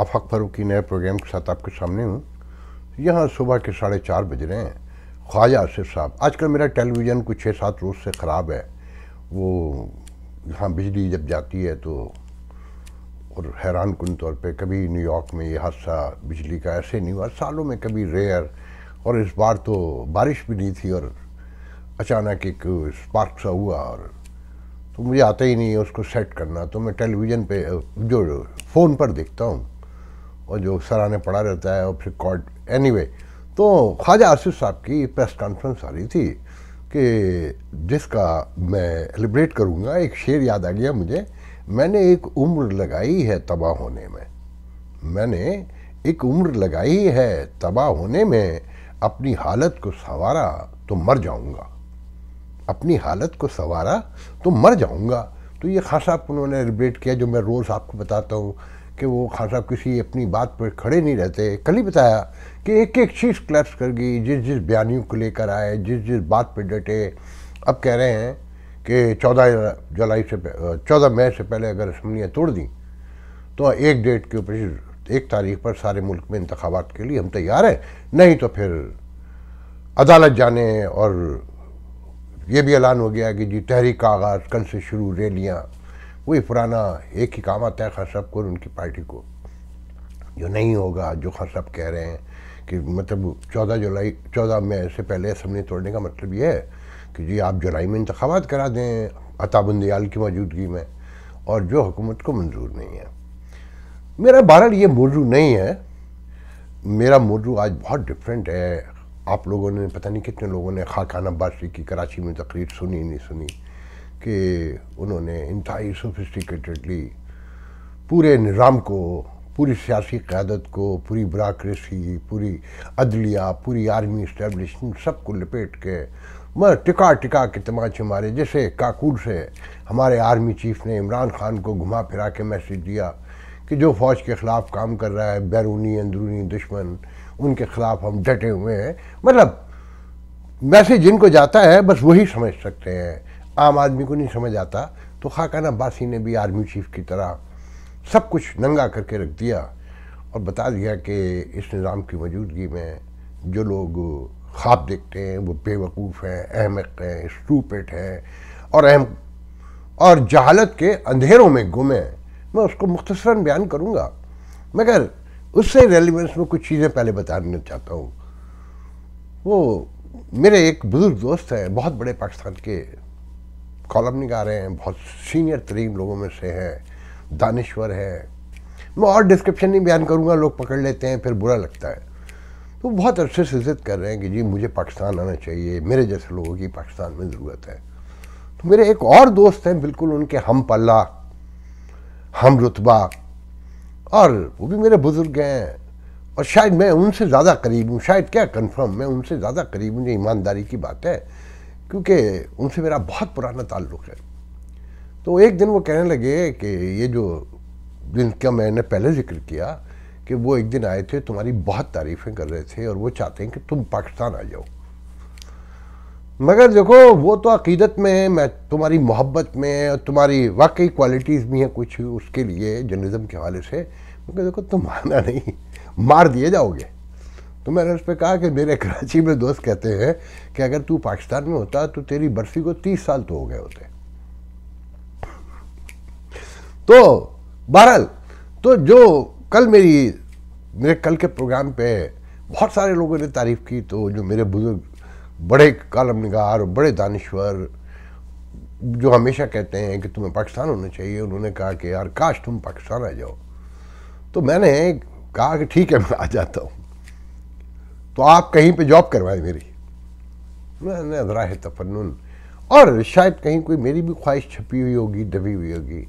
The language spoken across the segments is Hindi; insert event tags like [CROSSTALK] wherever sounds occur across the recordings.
आफाक फारूकी नए प्रोग्राम के साथ आपके सामने हूँ यहाँ सुबह के साढ़े चार बज रहे हैं ख्वाजा आसिफ साहब आजकल मेरा टेलीविज़न कुछ छः सात रोज़ से ख़राब है वो यहाँ बिजली जब जाती है तो और हैरान कन तौर पर कभी न्यूयॉर्क में ये हादसा बिजली का ऐसे नहीं हुआ सालों में कभी रेयर और इस बार तो बारिश भी नहीं थी और अचानक एक स्पार्क सा हुआ और तो मुझे आता ही नहीं है उसको सेट करना तो मैं टेलीविज़न पे जो फ़ोन पर देखता हूँ और जो सराहने पड़ा रहता है और फिर एनी anyway, तो ख्वाजा आसिफ साहब की प्रेस कॉन्फ्रेंस आ रही थी कि जिसका मैं एलिब्रेट करूँगा एक शेर याद आ गया मुझे मैंने एक उम्र लगाई है तबाह होने में मैंने एक उम्र लगाई है तबाह होने में अपनी हालत को संवारा तो मर जाऊँगा अपनी हालत को संवारा तो मर जाऊँगा तो ये खास आप उन्होंने एलिब्रेट किया जो मैं रोज़ आपको बताता हूँ कि वो खासा किसी अपनी बात पर खड़े नहीं रहते कल ही बताया कि एक एक चीज़ क्लैप्स कर गई जिस जिस बयानियों को लेकर आए जिस जिस बात पर डटे अब कह रहे हैं कि चौदह जुलाई से चौदह मई से पहले अगर असम्बलियाँ तोड़ दी तो एक डेट के ऊपर एक तारीख पर सारे मुल्क में इंतबात के लिए हम तैयार हैं नहीं तो फिर अदालत जाने और ये भी ऐलान हो गया कि जी तहरीक का आगाज़ कल से शुरू रैलियाँ वही पुराना एक ही काम आता है खान साहब को और उनकी पार्टी को जो नहीं होगा जो खान साहब कह रहे हैं कि मतलब चौदह जुलाई चौदह मई से पहले असम्बली तोड़ने का मतलब ये है कि जी आप जुलाई में इंतबात करा दें अताबंदयाल की मौजूदगी में और जो हुकूमत को मंजूर नहीं है मेरा बहरहाल ये मौजू नहीं है मेरा मौजू आज बहुत डिफरेंट है आप लोगों ने पता नहीं कितने लोगों ने खाखाना बाशी की कराची में तकरीर सुनी नहीं सुनी कि उन्होंने इंतहाई सोफिस्टिकेटेडली पूरे निज़ाम को पूरी सियासी क़्यादत को पूरी ब्राक्रेसी पूरी अदलिया पूरी आर्मी इस्टेबलिशमेंट सब को लपेट के मैं टिका टिका के तमाचे मारे जैसे काकुल से हमारे आर्मी चीफ ने इमरान खान को घुमा फिरा के मैसेज दिया कि जो फ़ौज के ख़िलाफ़ काम कर रहा है बैरूनी अंदरूनी दुश्मन उनके ख़िलाफ़ हम डटे हुए हैं मतलब मैसेज जिनको जाता है बस वही समझ सकते हैं आम आदमी को नहीं समझ आता तो खाकान अब्बासी ने भी आर्मी चीफ की तरह सब कुछ नंगा करके रख दिया और बता दिया कि इस निज़ाम की मौजूदगी में जो लोग ख्वाब देखते हैं वो बेवकूफ़ हैं अहमक हैं स्टूपेट हैं और अहम और जहालत के अंधेरों में गुमे मैं उसको मुख्तसरा बयान करूँगा मगर उससे रेलिवेंस में कुछ चीज़ें पहले बताना चाहता हूँ वो मेरे एक बुज़ुर्ग दोस्त हैं बहुत बड़े पाकिस्तान के कॉलम रहे हैं बहुत सीनियर तरीन लोगों में से हैं दानश्वर हैं मैं और डिस्क्रिप्शन नहीं बयान करूँगा लोग पकड़ लेते हैं फिर बुरा लगता है तो बहुत अरसे से इज़्ज़त कर रहे हैं कि जी मुझे पाकिस्तान आना चाहिए मेरे जैसे लोगों की पाकिस्तान में ज़रूरत है तो मेरे एक और दोस्त हैं बिल्कुल उनके हम पल्ला हम रुतबा और वो भी मेरे बुज़ुर्ग हैं और शायद मैं उनसे ज़्यादा करीब हूँ शायद क्या कंफर्म मैं उनसे ज़्यादा करीब हूँ ये ईमानदारी की बात है क्योंकि उनसे मेरा बहुत पुराना ताल्लुक़ है तो एक दिन वो कहने लगे कि ये जो जिनका मैंने पहले जिक्र किया कि वो एक दिन आए थे तुम्हारी बहुत तारीफ़ें कर रहे थे और वो चाहते हैं कि तुम पाकिस्तान आ जाओ मगर देखो वो तो अकीदत में है मैं तुम्हारी मोहब्बत में और तुम्हारी वाकई क्वालिटीज़ भी हैं कुछ उसके लिए जर्नलिज़म के हवाले से मगर देखो तुम आना नहीं मार दिए जाओगे तो मैंने उस पर कहा कि मेरे कराची में दोस्त कहते हैं कि अगर तू पाकिस्तान में होता तो तेरी बर्फी को तीस साल तो हो गए होते तो बहरहाल तो जो कल मेरी मेरे कल के प्रोग्राम पे बहुत सारे लोगों ने तारीफ़ की तो जो मेरे बुज़ुर्ग बड़े कालम नगार बड़े दानश्वर जो हमेशा कहते हैं कि तुम्हें पाकिस्तान होना चाहिए उन्होंने कहा कि यार काश तुम पाकिस्तान आ जाओ तो मैंने कहा कि ठीक है मैं आ जाता हूँ तो आप कहीं पे जॉब करवाएं मेरी मैंने अदरा है तफनन और शायद कहीं कोई मेरी भी ख्वाहिश छपी हुई होगी दबी हुई होगी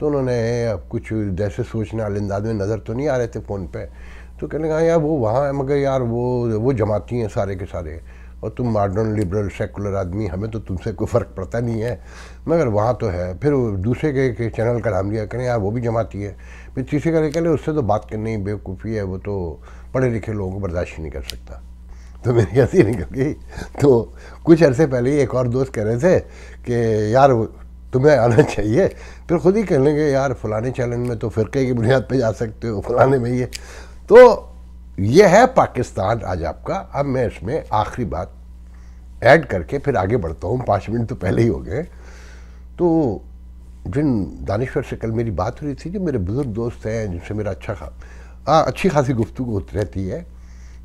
तो उन्होंने अब कुछ जैसे सोचने वाले अंदाज में नज़र तो नहीं आ रहे थे फ़ोन पे तो कहने लगा यार वो वहाँ है मगर यार वो वो जमाती हैं सारे के सारे और तुम मॉडर्न लिबरल सेकुलर आदमी हमें तो तुमसे कोई फ़र्क पड़ता नहीं है मगर वहाँ तो है फिर दूसरे के, के चैनल का नाम लिया करें यार वो भी जमाती है फिर चीखे का कहने उससे तो बात करनी बेवकूफ़ी है वो तो पढ़े लिखे लोगों को बर्दाश्त ही नहीं कर सकता तो मेरी [LAUGHS] हंसी निकल गई तो कुछ अरसे पहले ही एक और दोस्त कह रहे थे कि यार तुम्हें आना [LAUGHS] चाहिए फिर खुद ही कह लेंगे यार फलाने चैलेंज में तो फ़िरके की बुनियाद पर जा सकते हो फलाने में ये तो ये है पाकिस्तान आज आपका अब मैं इसमें आखिरी बात ऐड करके फिर आगे बढ़ता हूँ पाँच मिनट तो पहले ही हो गए तो जिन दानश्वर से कल मेरी बात हो रही थी जो मेरे बुज़ुर्ग दोस्त हैं जिनसे मेरा अच्छा खा आ, अच्छी खासी गुफ्तु रहती है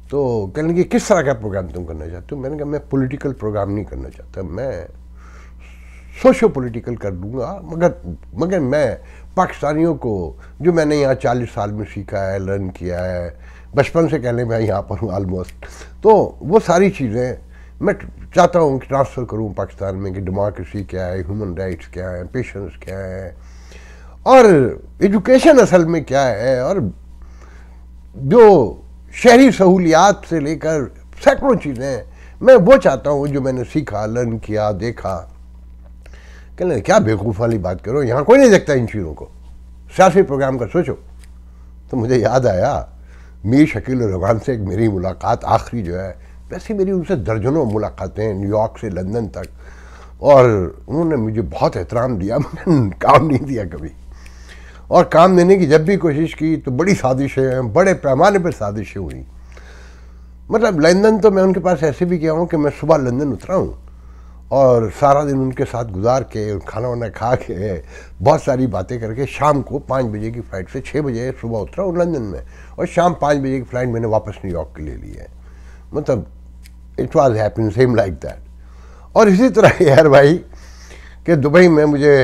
तो कहने की किस तरह का प्रोग्राम तुम करना चाहते हो मैंने कहा मैं पॉलिटिकल प्रोग्राम नहीं करना चाहता मैं सोशो पॉलिटिकल कर दूंगा मगर मगर मैं पाकिस्तानियों को जो मैंने यहाँ चालीस साल में सीखा है लर्न किया है बचपन से कहने मैं यहाँ पर हूँ आलमोस्ट तो वो सारी चीज़ें मैं चाहता हूँ कि ट्रांसफ़र करूँ पाकिस्तान में कि डेमोक्रेसी क्या है ह्यूमन राइट्स क्या है पेशेंस क्या है और एजुकेशन असल में क्या है और जो शहरी सहूलियात से लेकर सैकड़ों चीज़ें मैं वो चाहता हूँ जो मैंने सीखा लर्न किया देखा कहने क्या बेवकूफ़ वाली बात करो यहाँ कोई नहीं देखता इन चीज़ों को सियासी प्रोग्राम का सोचो तो मुझे याद आया मीर शकील रवान से एक मेरी मुलाकात आखिरी जो है वैसे मेरी उनसे दर्जनों मुलाकातें न्यूयॉर्क से लंदन तक और उन्होंने मुझे बहुत एहतराम दिया [LAUGHS] मैंने काम नहीं दिया कभी और काम देने की जब भी कोशिश की तो बड़ी साजिशें बड़े पैमाने पर साजिशें हुई मतलब लंदन तो मैं उनके पास ऐसे भी गया हूँ कि मैं सुबह लंदन उतरा हूँ और सारा दिन उनके साथ गुजार के खाना वाना खा के बहुत सारी बातें करके शाम को पाँच बजे की फ़्लाइट से छः बजे सुबह उतरा हूँ लंदन में और शाम पाँच बजे की फ़्लाइट मैंने वापस न्यूयॉर्क के ले ली है मतलब it was happen same like that और इसी तरह [LAUGHS] यार भाई कि दुबई में मुझे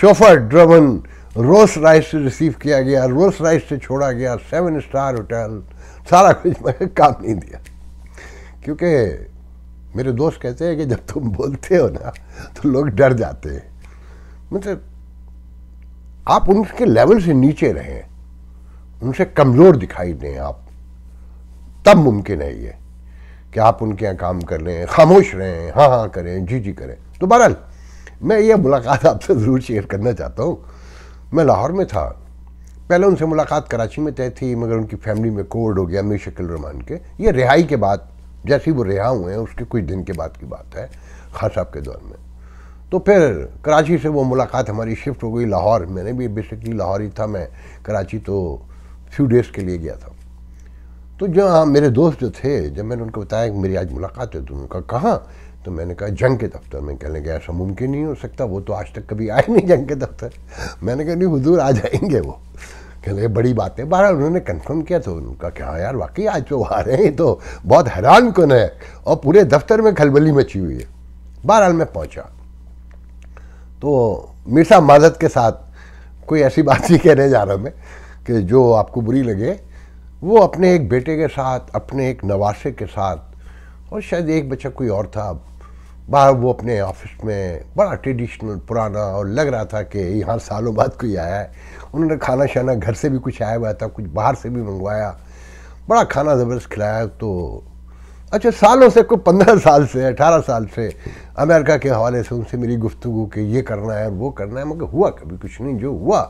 शोफर ड्रवन रोस राइस से रिसीव किया गया रोस राइस से छोड़ा गया सेवन स्टार होटल सारा कुछ मैंने काम नहीं दिया क्योंकि मेरे दोस्त कहते हैं कि जब तुम बोलते हो ना तो लोग डर जाते हैं मतलब आप उनके लेवल से नीचे रहें उनसे कमज़ोर दिखाई दें आप तब मुमकिन है ये कि आप उनके यहाँ काम कर रहे हैं खामोश रहें हाँ हाँ करें जी जी करें तो बहरहाल मैं ये मुलाकात [LAUGHS] आपसे ज़रूर शेयर करना चाहता हूँ मैं लाहौर में था पहले उनसे मुलाकात कराची में तय थी मगर उनकी फैमिली में कोर्ड हो गया मीर शकील रहमान के ये रिहाई के बाद जैसे ही वो रिहा हुए हैं उसके कुछ दिन के बाद की बात है ख़ास साहब के दौर में तो फिर कराची से वो मुलाकात हमारी शिफ्ट हो गई लाहौर मैंने भी बेसिकली लाहौर ही था मैं कराची तो फ्यू डेज़ के लिए गया था तो जो हाँ मेरे दोस्त जो थे जब मैंने उनको बताया कि मेरी आज मुलाकात है तो उनका कहाँ तो मैंने कहा जंग के दफ्तर में कहने लगे ऐसा मुमकिन नहीं हो सकता वो तो आज तक कभी आए नहीं जंग के दफ्तर मैंने कहा नहीं हुजूर आ जाएंगे वो कहने बड़ी बात है बहरहाल उन्होंने कंफर्म किया तो उनका क्या हाँ यार वाकई आज तो आ रहे हैं तो बहुत हैरान कन है और पूरे दफ्तर में खलबली मची हुई है बहरहाल मैं पहुँचा तो मिर्सा मादत के साथ कोई ऐसी बात नहीं कहने जा रहा मैं कि जो आपको बुरी लगे वो अपने एक बेटे के साथ अपने एक नवासे के साथ और शायद एक बच्चा कोई और था बाहर वो अपने ऑफिस में बड़ा ट्रेडिशनल पुराना और लग रहा था कि यहाँ सालों बाद कोई आया है उन्होंने खाना शाना घर से भी कुछ आया हुआ था कुछ बाहर से भी मंगवाया बड़ा खाना ज़बरदस्त खिलाया तो अच्छा सालों से कोई पंद्रह साल से अठारह साल से अमेरिका के हवाले से उनसे मेरी गुफ्तु कि ये करना है वो करना है मगर हुआ कभी कुछ नहीं जो हुआ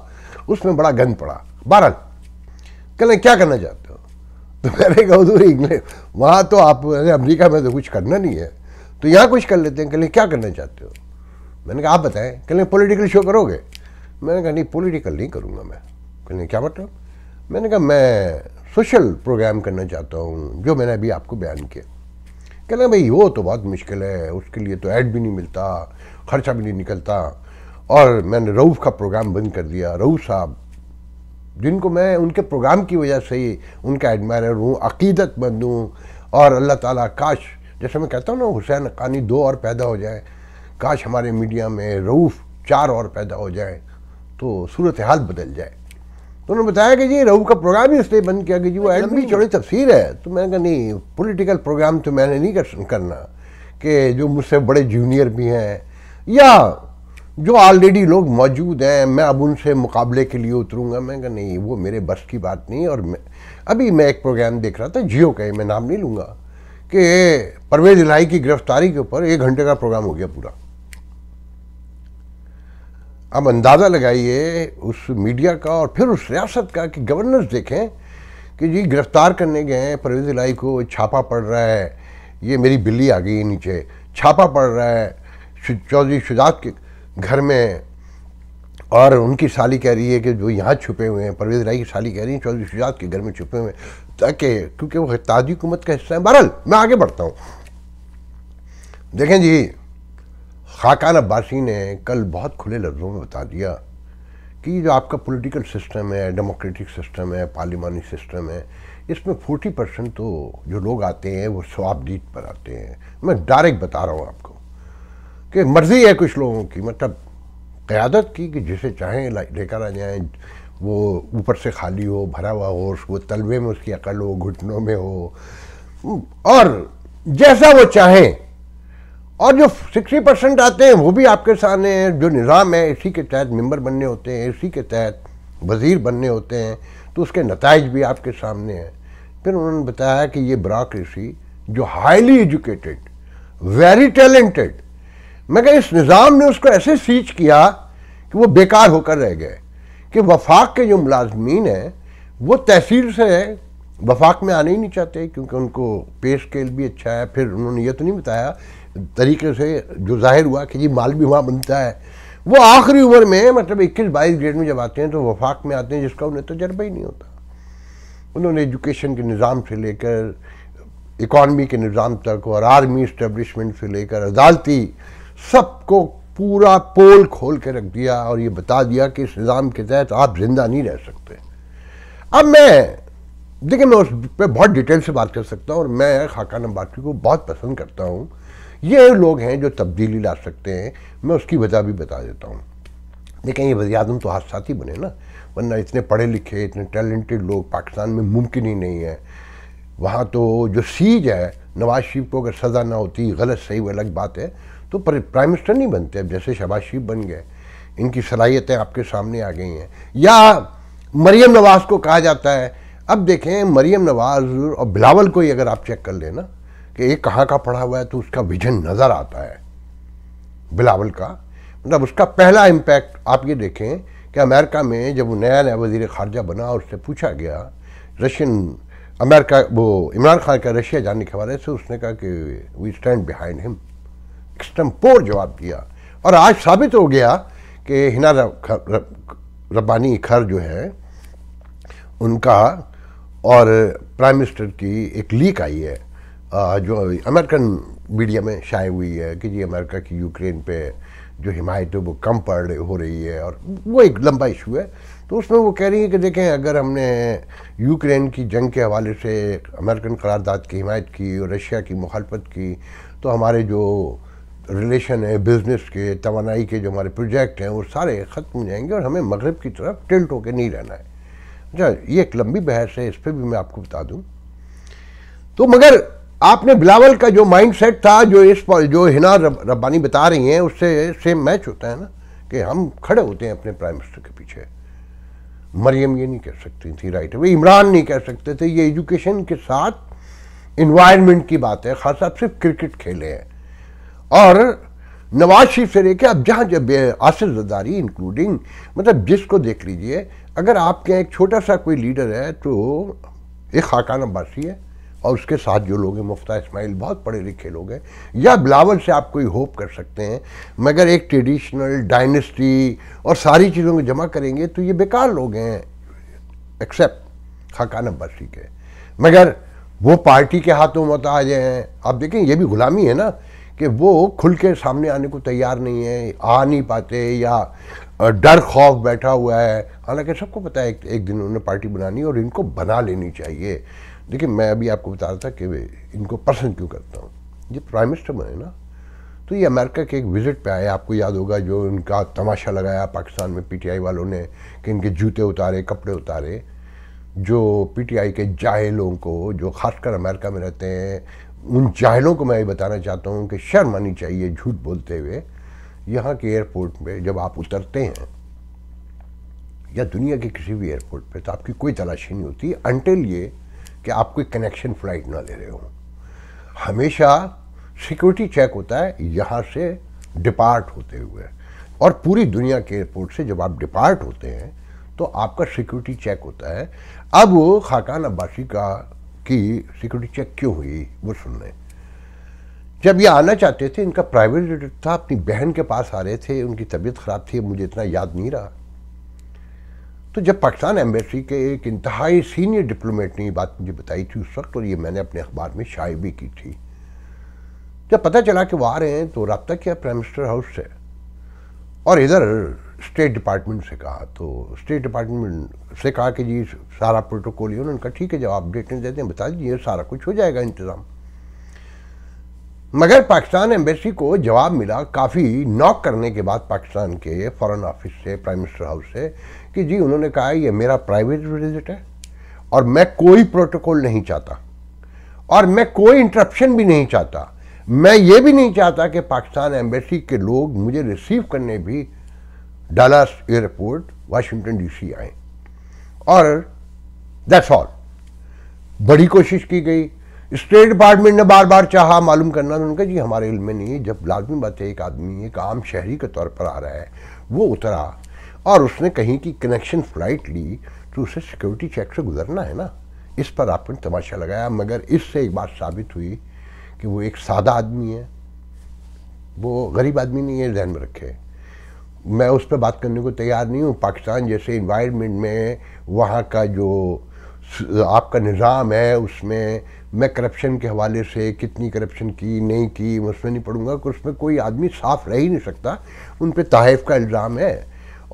उसमें बड़ा गंद पड़ा बारह कहें क्या करना चाहते तो मैंने कहा हजूर इंग्लैंड वहाँ तो आप अरे अमरीका में तो कुछ करना नहीं है तो यहाँ कुछ कर लेते हैं कहें क्या करना चाहते हो मैंने कहा आप बताएं कहें पोलिटिकल शो करोगे मैंने कहा नहीं पोलिटिकल नहीं करूँगा मैं कहें क्या मतलब मैंने कहा मैं सोशल प्रोग्राम करना चाहता हूँ जो मैंने अभी आपको बयान किया कहना भाई वो तो बहुत मुश्किल है उसके लिए तो ऐड भी नहीं मिलता खर्चा भी नहीं निकलता और मैंने रऊफ़ का प्रोग्राम बंद कर दिया रऊफ़ साहब जिनको मैं उनके प्रोग्राम की वजह से ही उनका एडमायर हूँ अकीदतमंद हूँ और अल्लाह ताला काश जैसे मैं कहता हूँ ना हुसैन कानी दो और पैदा हो जाए काश हमारे मीडिया में रऊफ़ चार और पैदा हो जाए तो सूरत हाल बदल जाए तो उन्होंने बताया कि जी रऊफ़ का प्रोग्राम ही इसलिए बंद किया कि जी वो अच्छा, एडमी चौड़ी तफसीर है तो मैंने कहा नहीं पोलिटिकल प्रोग्राम तो मैंने नहीं करना कि जो मुझसे बड़े जूनियर भी हैं या जो ऑलरेडी लोग मौजूद हैं मैं अब उनसे मुकाबले के लिए उतरूंगा मैं कहा नहीं वो मेरे बस की बात नहीं और मैं अभी मैं एक प्रोग्राम देख रहा था जियो का मैं नाम नहीं लूँगा कि परवेज लाई की गिरफ्तारी के ऊपर एक घंटे का प्रोग्राम हो गया पूरा अब अंदाज़ा लगाइए उस मीडिया का और फिर उस रियासत का कि गवर्नर्स देखें कि जी गिरफ्तार करने गए हैं परवेज लाई को छापा पड़ रहा है ये मेरी बिल्ली आ गई नीचे छापा पड़ रहा है चौधरी शुजात के घर में और उनकी साली कह रही है कि जो यहाँ छुपे हुए हैं परवेज राय की साली कह रही है चौधरी शुजात के घर में छुपे हुए हैं ताकि क्योंकि वो ताजी हुकूमत का हिस्सा है बहरल मैं आगे बढ़ता हूँ देखें जी खाकान अब्बासी ने कल बहुत खुले लफ्ज़ों में बता दिया कि जो आपका पॉलिटिकल सिस्टम है डेमोक्रेटिक सिस्टम है पार्लिमानी सिस्टम है इसमें फोर्टी परसेंट तो जो लोग आते हैं वो स्वाबदीद पर आते हैं मैं डायरेक्ट बता रहा हूँ आपको कि मर्ज़ी है कुछ लोगों की मतलब क़्यादत की कि जिसे चाहें लेकर आ जाएँ वो ऊपर से खाली हो भरा हुआ हो वो तलबे में उसकी अकल हो घुटनों में हो और जैसा वो चाहें और जो सिक्सटी परसेंट आते हैं वो भी आपके सामने हैं जो निज़ाम है इसी के तहत मेंबर बनने होते हैं इसी के तहत वज़ीर बनने होते हैं तो उसके नतज भी आपके सामने हैं फिर उन्होंने बताया कि ये ब्राक्रेसी जो हाईली एजुकेटेड वेरी टैलेंटेड मगर इस निज़ाम ने उसको ऐसे सींच किया कि वो बेकार होकर रह गए कि वफाक के जो मुलाजमीन हैं वो तहसील से वफाक में आने ही नहीं चाहते क्योंकि उनको पे स्केल भी अच्छा है फिर उन्होंने ये तो नहीं बताया तरीके से जो जाहिर हुआ कि जी माल भी वहाँ बनता है वो आखिरी उम्र में मतलब इक्कीस बाईस ग्रेड में जब आते हैं तो वफाक में आते हैं जिसका उन्हें तजर्बा ही नहीं होता उन्होंने एजुकेशन के निज़ाम से लेकर इकॉनमी के निज़ाम तक और आर्मी इस्टबलिशमेंट से लेकर अदालती सबको पूरा पोल खोल के रख दिया और ये बता दिया कि इस निज़ाम के तहत आप जिंदा नहीं रह सकते अब मैं देखिए मैं उस पर बहुत डिटेल से बात कर सकता हूँ और मैं खाका नंबाटी को बहुत पसंद करता हूँ ये लोग हैं जो तब्दीली ला सकते हैं मैं उसकी वजह भी बता देता हूँ देखें ये वजी अजम तो हादसा ही बने ना वरना इतने पढ़े लिखे इतने टैलेंटेड लोग पाकिस्तान में मुमकिन ही नहीं है वहाँ तो जो सीज है नवाज शरीफ को अगर सज़ा ना होती गलत सही वो अलग बात है तो प्राइम मिनिस्टर नहीं बनते अब जैसे शहबाज शरीफ बन गए इनकी सलाहियतें आपके सामने आ गई हैं या मरियम नवाज को कहा जाता है अब देखें मरियम नवाज और बिलावल को ही अगर आप चेक कर लेना कि ये कहाँ का पढ़ा हुआ है तो उसका विजन नज़र आता है बिलावल का मतलब उसका पहला इम्पैक्ट आप ये देखें कि अमेरिका में जब वो नया नया वजीर खारजा बना और उससे पूछा गया रशियन अमेरिका वो इमरान खान का रशिया जाने के हवाले से उसने कहा कि we stand behind him extempore जवाब दिया और आज साबित हो गया कि हिना रब, रब, रब्बानी खर जो है उनका और प्राइम मिनिस्टर की एक लीक आई है जो अमेरिकन मीडिया में शाये हुई है कि जी अमेरिका की यूक्रेन पे जो हिमायत है वो कम पड़ हो रही है और वो एक लंबा इशू है तो उसमें वो कह रही है कि देखें अगर हमने यूक्रेन की जंग के हवाले से अमेरिकन करारदाद की हिमायत की और रशिया की मुखालफत की तो हमारे जो रिलेशन है बिज़नेस के तोानाई के जो हमारे प्रोजेक्ट हैं वो सारे ख़त्म हो जाएंगे और हमें मगरब की तरफ टेंट होकर नहीं रहना है अच्छा ये एक लंबी बहस है इस पर भी मैं आपको बता दूँ तो मगर आपने बिलावल का जो माइंडसेट था जो इस पर जो हिना रब, रब्बानी बता रही हैं उससे सेम मैच होता है ना कि हम खड़े होते हैं अपने प्राइम मिनिस्टर के पीछे मरियम ये नहीं कह सकती थी राइट वे इमरान नहीं कह सकते थे ये एजुकेशन के साथ इन्वायरमेंट की बात है खास आप सिर्फ क्रिकेट खेले हैं और नवाज शरीफ से लेके अब जहाँ जब आसिफ जदारी इंक्लूडिंग मतलब जिसको देख लीजिए अगर आपके यहाँ एक छोटा सा कोई लीडर है तो एक खाकान अब्बासी है और उसके साथ जो लोग हैं मुफ्ता इसमाइल बहुत पढ़े लिखे लोग हैं या बिलावल से आप कोई होप कर सकते हैं मगर एक ट्रेडिशनल डायनेस्टी और सारी चीज़ों को जमा करेंगे तो ये बेकार लोग हैं एक्सेप्ट खाकान अब्बासी के मगर वो पार्टी के हाथों मोहताज तो हैं आप देखें ये भी गुलामी है ना कि वो खुल के सामने आने को तैयार नहीं है आ नहीं पाते या डर खौफ बैठा हुआ है हालांकि सबको पता है एक, एक दिन उन्होंने पार्टी बनानी और इनको बना लेनी चाहिए देखिए मैं अभी आपको बता रहा था कि इनको पसंद क्यों करता हूँ ये प्राइम मिनिस्टर बने ना तो ये अमेरिका के एक विज़िट पे आए आपको याद होगा जो उनका तमाशा लगाया पाकिस्तान में पीटीआई वालों ने कि इनके जूते उतारे कपड़े उतारे जो पीटीआई के जाहिलों लोगों को जो ख़ासकर अमेरिका में रहते हैं उन चाहलों को मैं ये बताना चाहता हूँ कि शर्म आनी चाहिए झूठ बोलते हुए यहाँ के एयरपोर्ट में जब आप उतरते हैं या दुनिया के किसी भी एयरपोर्ट पे तो आपकी कोई तलाशी नहीं होती अनटिल ये कि आप कोई कनेक्शन फ़्लाइट ना ले रहे हो हमेशा सिक्योरिटी चेक होता है यहाँ से डिपार्ट होते हुए और पूरी दुनिया के एयरपोर्ट से जब आप डिपार्ट होते हैं तो आपका सिक्योरिटी चेक होता है अब खाकान अब्बासी का की सिक्योरिटी चेक क्यों हुई वो सुन लें जब ये आना चाहते थे इनका प्राइवेट था अपनी बहन के पास आ रहे थे उनकी तबीयत ख़राब थी मुझे इतना याद नहीं रहा तो जब पाकिस्तान एम्बेसी के एक इंतहाई सीनियर डिप्लोमेट ने ये बात मुझे बताई थी उस वक्त और ये मैंने अपने अखबार में शाये भी की थी जब पता चला कि वो आ रहे हैं तो रबता किया प्राइम मिनिस्टर हाउस से और इधर स्टेट डिपार्टमेंट से कहा तो स्टेट डिपार्टमेंट से कहा कि जी सारा प्रोटोकॉल ही उन्होंने कहा ठीक है जब आप डेटें देते हैं बता दीजिए सारा कुछ हो जाएगा इंतज़ाम मगर पाकिस्तान एम्बेसी को जवाब मिला काफ़ी नॉक करने के बाद पाकिस्तान के फॉरेन ऑफिस से प्राइम मिनिस्टर हाउस से कि जी उन्होंने कहा ये मेरा प्राइवेट विजिट है और मैं कोई प्रोटोकॉल नहीं चाहता और मैं कोई इंटरप्शन भी नहीं चाहता मैं ये भी नहीं चाहता कि पाकिस्तान एम्बेसी के लोग मुझे रिसीव करने भी डालास एयरपोर्ट वाशिंगटन डीसी आए और दैट्स ऑल बड़ी कोशिश की गई स्टेट डिपार्टमेंट ने बार बार चाहा मालूम करना उन्होंने कहा जी हमारे इल्म में नहीं है जब लाजमी बात है एक आदमी एक आम शहरी के तौर पर आ रहा है वो उतरा और उसने कहीं की कनेक्शन फ्लाइट ली तो उसे सिक्योरिटी चेक से गुजरना है ना इस पर आपने तमाशा लगाया मगर इससे एक बात साबित हुई कि वो एक सादा आदमी है वो गरीब आदमी नहीं है ध्यान में रखे मैं उस पर बात करने को तैयार नहीं हूँ पाकिस्तान जैसे इन्वायरमेंट में वहाँ का जो आपका निज़ाम है उसमें मैं करप्शन के हवाले से कितनी करप्शन की नहीं की उसमें नहीं पढ़ूंगा उसमें कोई आदमी साफ रह ही नहीं सकता उन पर तहफ़ का इल्ज़ाम है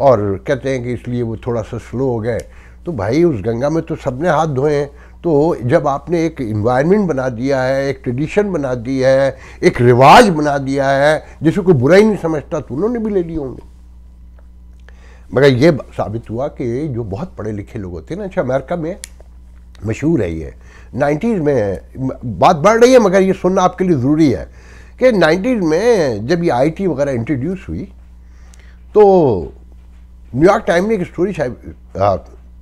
और कहते हैं कि इसलिए वो थोड़ा सा स्लो हो गए तो भाई उस गंगा में तो सबने हाथ धोए हैं तो जब आपने एक इन्वायरमेंट बना दिया है एक ट्रेडिशन बना दी है एक रिवाज बना दिया है जिसे कोई बुरा ही नहीं समझता तो उन्होंने भी ले लिए होंगे मगर ये साबित हुआ कि जो बहुत पढ़े लिखे लोग होते हैं ना अच्छा अमेरिका में मशहूर है ये नाइन्टीज़ में बात बढ़ रही है मगर ये सुनना आपके लिए ज़रूरी है कि नाइन्टीज़ में जब ये आईटी वगैरह इंट्रोड्यूस हुई तो न्यूयॉर्क टाइम ने एक स्टोरी शायद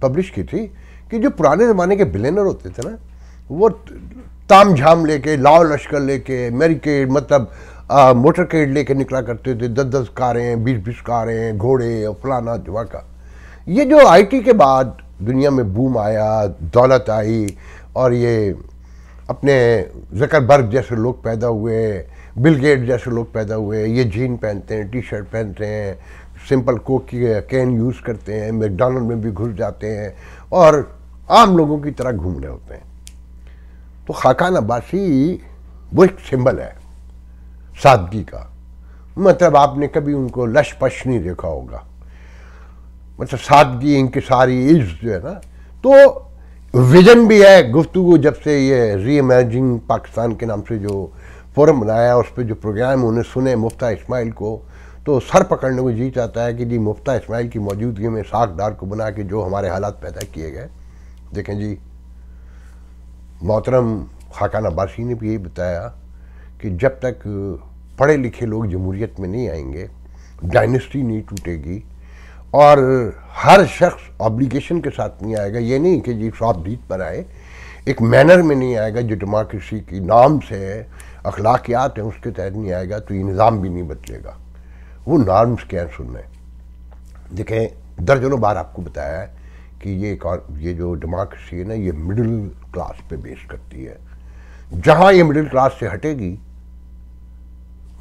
पब्लिश की थी कि जो पुराने ज़माने के बिलेनर होते थे ना वो ताम झाम लेके लाओ लश्कर लेके मेरिकेट मतलब मोटर लेके निकला करते थे दस दस कारें बीस बीस कारें घोड़े और फलाना धुआका ये जो आईटी के बाद दुनिया में बूम आया दौलत आई और ये अपने जकरबर्ग जैसे लोग पैदा हुए बिलगेट जैसे लोग पैदा हुए ये जीन पहनते हैं टी शर्ट पहनते हैं सिंपल कोक की कैन यूज़ करते हैं मैकडोनल्ड में भी घुस जाते हैं और आम लोगों की तरह घूम रहे होते हैं तो खाकान अब्बासी वो एक सिंबल है सादगी का मतलब आपने कभी उनको लश पश नहीं देखा होगा मतलब सादगी इनकी सारी इज जो है ना तो विजन भी है गुफ्तु जब से ये री इमेजिंग पाकिस्तान के नाम से जो फोरम बनाया उस पर जो प्रोग्राम उन्हें सुने मुफ्ता इस्माइल को तो सर पकड़ने को जी चाहता है कि जी मुफ्ता इस्माइल की मौजूदगी में साकदार को बना के जो हमारे हालात पैदा किए गए देखें जी मोहतरम खाकान अब्बासी ने भी यही बताया कि जब तक पढ़े लिखे लोग जमहूरियत में नहीं आएंगे डायनेस्टी नहीं टूटेगी और हर शख्स ऑब्लिगेशन के साथ नहीं आएगा ये नहीं कि जी जीत पर आए एक मैनर में नहीं आएगा जो डेमोक्रेसी की नॉर्म्स है अखलाकियात हैं उसके तहत नहीं आएगा तो ये निज़ाम भी नहीं बचेगा वो नॉर्म्स क्या सुन रहे देखें दर्जनों बार आपको बताया है कि ये ये जो डेमोक्रेसी है ना ये मिडिल क्लास पे बेस करती है जहाँ ये मिडिल क्लास से हटेगी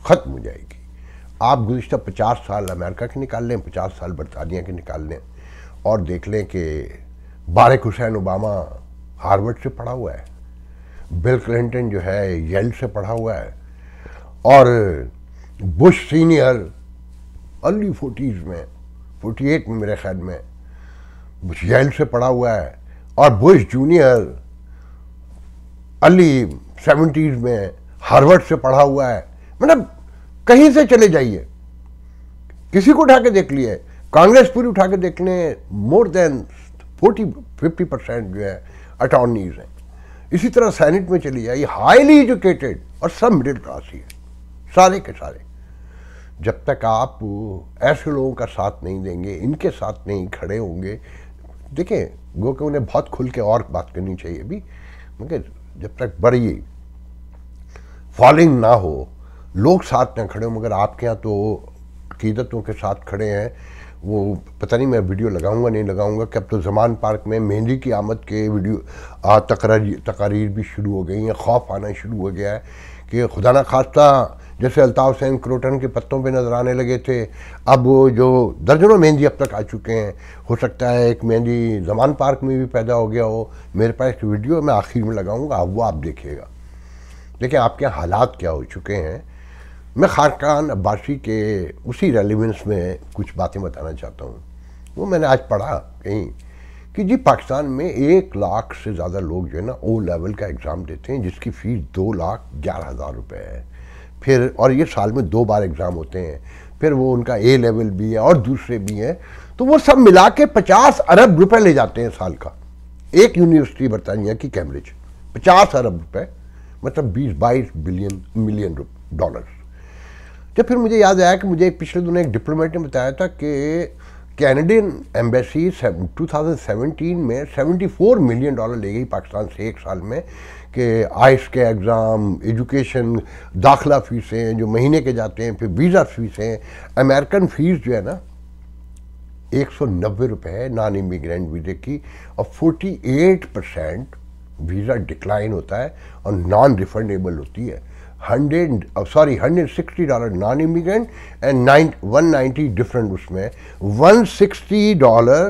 ख़त्म हो जाएगी आप गुज्त पचास साल अमेरिका के निकाल लें पचास साल बरतानिया के निकाल लें और देख लें कि बारक हुसैन ओबामा हार्वर्ड से पढ़ा हुआ है बिल क्लिंटन जो है येल से पढ़ा हुआ है और बुश सीनियर अर्ली फोर्टीज़ में फोर्टी एट में मेरे ख्याल में बुश येल से पढ़ा हुआ है और बुश जूनियर अर्ली सेवेंटीज़ में हार्वर्ड से पढ़ा हुआ है मतलब कहीं से चले जाइए किसी को उठा के देख लिए कांग्रेस पूरी उठा के देख लें more than forty fifty percent जो है अटॉर्नीज हैं इसी तरह सैनेट में चली जाइए हाईली एजुकेटेड और सब मिडिल क्लास ही है सारे के सारे जब तक आप ऐसे लोगों का साथ नहीं देंगे इनके साथ नहीं खड़े होंगे देखें गो के उन्हें बहुत खुल के और बात करनी चाहिए अभी मगर जब तक बड़ी फॉलिंग ना हो लोग साथ ना खड़े हो मगर आपके यहाँ तो क़ीदतों के साथ खड़े हैं वो पता नहीं मैं वीडियो लगाऊंगा नहीं लगाऊंगा कि अब तो जमान पार्क में मेहंदी की आमद के वीडियो आ तकरार तकारीर भी शुरू हो गई हैं खौफ आना शुरू हो गया है कि खुदा न खास्ता जैसे अलताफ़ हुसैन क्रोटन के पत्तों पे नज़र आने लगे थे अब जो दर्जनों मेहंदी अब तक आ चुके हैं हो सकता है एक मेहंदी जमान पार्क में भी पैदा हो गया हो मेरे पास एक वीडियो मैं आखिर में लगाऊंगा वो आप देखिएगा देखिए आपके हालात क्या हो चुके हैं मैं खारकान अब्बासी के उसी रेलिवेंस में कुछ बातें बताना चाहता हूँ वो मैंने आज पढ़ा कहीं कि जी पाकिस्तान में एक लाख से ज़्यादा लोग जो है ना ओ लेवल का एग्ज़ाम देते हैं जिसकी फ़ीस दो लाख ग्यारह हज़ार रुपये है फिर और ये साल में दो बार एग्ज़ाम होते हैं फिर वो उनका ए लेवल भी है और दूसरे भी हैं तो वो सब मिला के पचास अरब रुपए ले जाते हैं साल का एक यूनिवर्सिटी बरतानिया की कैम्ब्रिज पचास अरब रुपए मतलब बीस बाईस बिलियन मिलियन डॉलर्स जब फिर मुझे याद आया कि मुझे एक पिछले दिनों एक डिप्लोमेट ने बताया था कि कैनेडियन एम्बेसी 2017 में 74 मिलियन डॉलर ले गई पाकिस्तान से एक साल में कि आइस के एग्ज़ाम एजुकेशन दाखला फ़ीसें जो महीने के जाते हैं फिर वीज़ा फ़ीसें अमेरिकन फ़ीस जो है ना एक सौ नब्बे रुपये नॉन इमिग्रेंट वीज़े की और forty eight percent visa decline होता है और नॉन रिफंडेबल होती है hundred sorry hundred sixty dollar non immigrant and nine one ninety different उसमें वन सिक्सटी डॉलर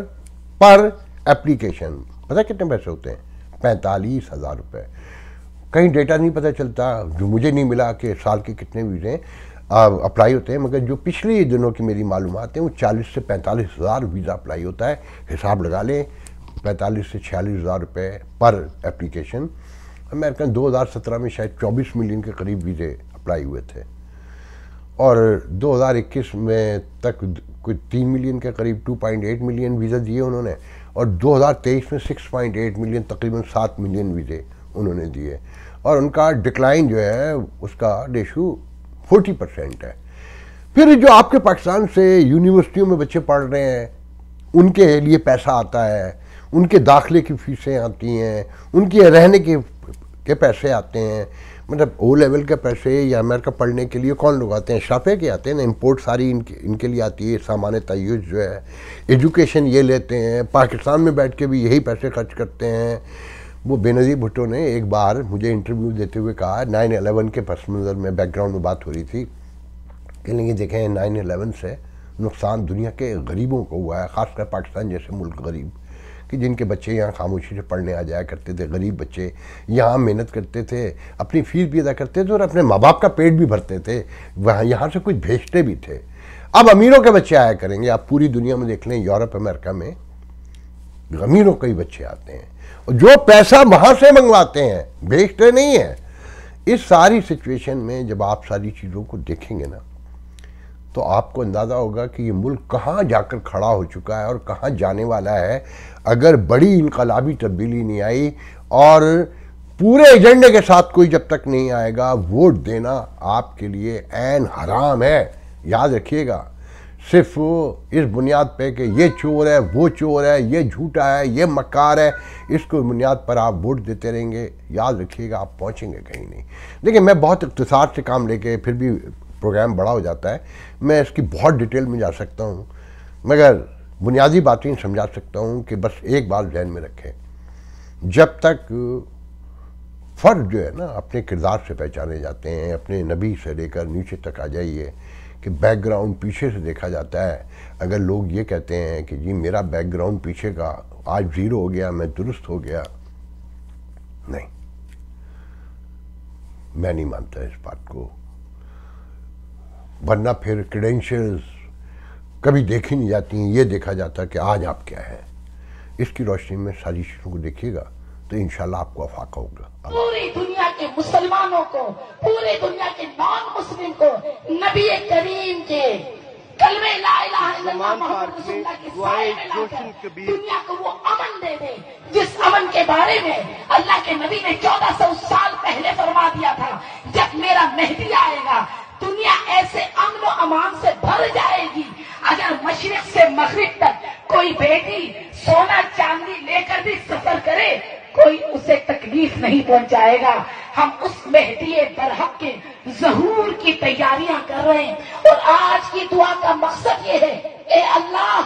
पर एप्लीकेशन पता कितने पैसे होते हैं पैंतालीस हज़ार रुपये कहीं डेटा नहीं पता चलता जो मुझे नहीं मिला कि साल के कितने वीज़े अप्लाई होते हैं मगर जो पिछले दिनों की मेरी मालूम है वो चालीस से पैंतालीस हज़ार वीज़ा अप्लाई होता है हिसाब लगा लें पैंतालीस से छियालीस हज़ार रुपये पर एप्लीकेशन अमेरिकन 2017 में शायद 24 मिलियन के करीब वीज़े अप्लाई हुए थे और 2021 में तक कुछ तीन मिलियन के करीब 2.8 मिलियन वीज़ा दिए उन्होंने और 2023 में 6.8 मिलियन तकरीबन सात मिलियन वीज़े उन्होंने दिए और उनका डिक्लाइन जो है उसका रेशू 40 परसेंट है फिर जो आपके पाकिस्तान से यूनिवर्सिटियों में बच्चे पढ़ रहे हैं उनके लिए पैसा आता है उनके दाखिले की फ़ीसें आती हैं उनके रहने के के पैसे आते हैं मतलब ओ लेवल के पैसे या अमेरिका पढ़ने के लिए कौन लोग आते हैं शाफे के आते हैं ना इम्पोर्ट सारी इनके इनके लिए आती है सामान तयज जो है एजुकेशन ये लेते हैं पाकिस्तान में बैठ के भी यही पैसे खर्च करते हैं वो बेनज़ीर भुट्टो ने एक बार मुझे इंटरव्यू देते हुए कहा नाइन अलेवन के पस मंज़र में बैकग्राउंड में बात हो रही थी कह लेंगे देखें नाइन अलेवन से नुकसान दुनिया के गरीबों को हुआ है ख़ासकर पाकिस्तान जैसे मुल्क गरीब कि जिनके बच्चे यहाँ खामोशी से पढ़ने आ जाया करते थे गरीब बच्चे यहाँ मेहनत करते थे अपनी फीस भी अदा करते थे और अपने माँ बाप का पेट भी भरते थे वहाँ यहाँ से कुछ भेजते भी थे अब अमीरों के बच्चे आया करेंगे आप पूरी दुनिया में देख लें यूरोप अमेरिका में अमीरों के ही बच्चे आते हैं और जो पैसा वहाँ से मंगवाते हैं भेजते नहीं हैं इस सारी सिचुएशन में जब आप सारी चीज़ों को देखेंगे ना तो आपको अंदाज़ा होगा कि ये मुल्क कहाँ जाकर खड़ा हो चुका है और कहाँ जाने वाला है अगर बड़ी इनकलाबी तब्दीली नहीं आई और पूरे एजेंडे के साथ कोई जब तक नहीं आएगा वोट देना आपके लिए एन हराम है याद रखिएगा सिर्फ इस बुनियाद पे कि ये चोर है वो चोर है ये झूठा है ये मकार है इसको बुनियाद पर आप वोट देते रहेंगे याद रखिएगा आप पहुंचेंगे कहीं नहीं देखिए मैं बहुत इकतसार से काम लेके फिर भी प्रोग्राम बड़ा हो जाता है मैं इसकी बहुत डिटेल में जा सकता हूँ मगर बुनियादी बातें समझा सकता हूँ कि बस एक बात जहन में रखें जब तक फ़र्ज जो है ना अपने किरदार से पहचाने जाते हैं अपने नबी से लेकर नीचे तक आ जाइए कि बैकग्राउंड पीछे से देखा जाता है अगर लोग ये कहते हैं कि जी मेरा बैकग्राउंड पीछे का आज ज़ीरो हो गया मैं दुरुस्त हो गया नहीं मैं नहीं मानता इस बात को वरना फिर क्रेडेंशियल्स कभी देखी नहीं जाती हैं ये देखा जाता है कि आज आप क्या हैं इसकी रोशनी में सारी चीज़ों को देखिएगा तो इन आपको अफाका होगा पूरी दुनिया के मुसलमानों को पूरी दुनिया के नॉन मुस्लिम को नबी करीम के कलमे दुनिया को वो अमन दे दे जिस अमन के बारे में अल्लाह के नबी ने चौदह सौ साल पहले फरमा दिया था जब मेरा मेहदी आएगा दुनिया ऐसे अमन अमान से भर जाएगी अगर मशरक से मगरब तक कोई बेटी सोना चांदी लेकर भी सफर करे कोई उसे तकलीफ नहीं पहुंचाएगा हम उस मेहदी बरहक के जहूर की तैयारियां कर रहे हैं और आज की दुआ का मकसद ये है ए अल्लाह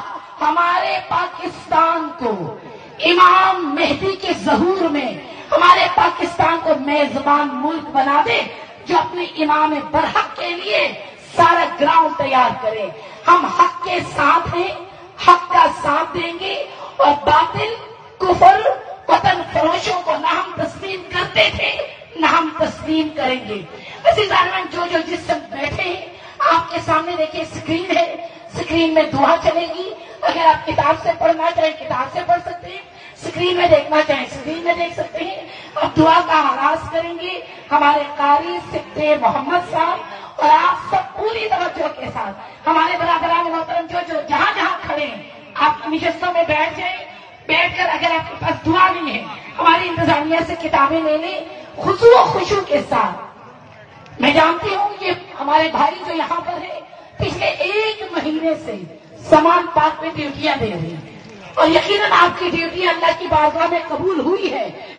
हमारे पाकिस्तान को इमाम मेहदी के जहूर में हमारे पाकिस्तान को मेजबान मुल्क बना दे जो अपने इमाम बरहक के लिए सारा ग्राउंड तैयार करे हम हक के साथ हैं हक का साथ देंगे और बातिल कुफर वतन फरोशों को न हम तस्लीम करते थे न हम तस्लीम करेंगे वैसे जारमान जो जो जिस सब बैठे हैं आपके सामने देखिए स्क्रीन है स्क्रीन में दुआ चलेगी अगर आप किताब से पढ़ना चाहे किताब से पढ़ सकते स्क्रीन में देखना चाहें स्क्रीन में देख सकते हैं अब दुआ का आगाज करेंगे हमारे कारी सिद्धे मोहम्मद साहब और आप सब पूरी तवज्जो के साथ हमारे बरादरा मोहतरम जो जो जहाँ जहाँ खड़े हैं आप निशस्तों में बैठ जाए बैठकर अगर आपके पास दुआ नहीं है हमारी इंतजामिया से किताबें ले लें खुशू खुशू के साथ मैं जानती हूँ ये हमारे भाई जो यहाँ पर है पिछले एक महीने से समान पाक में ड्यूटियां दे रहे है और यकीनन आपकी ड्यूटी अल्लाह की बारगाह में कबूल हुई है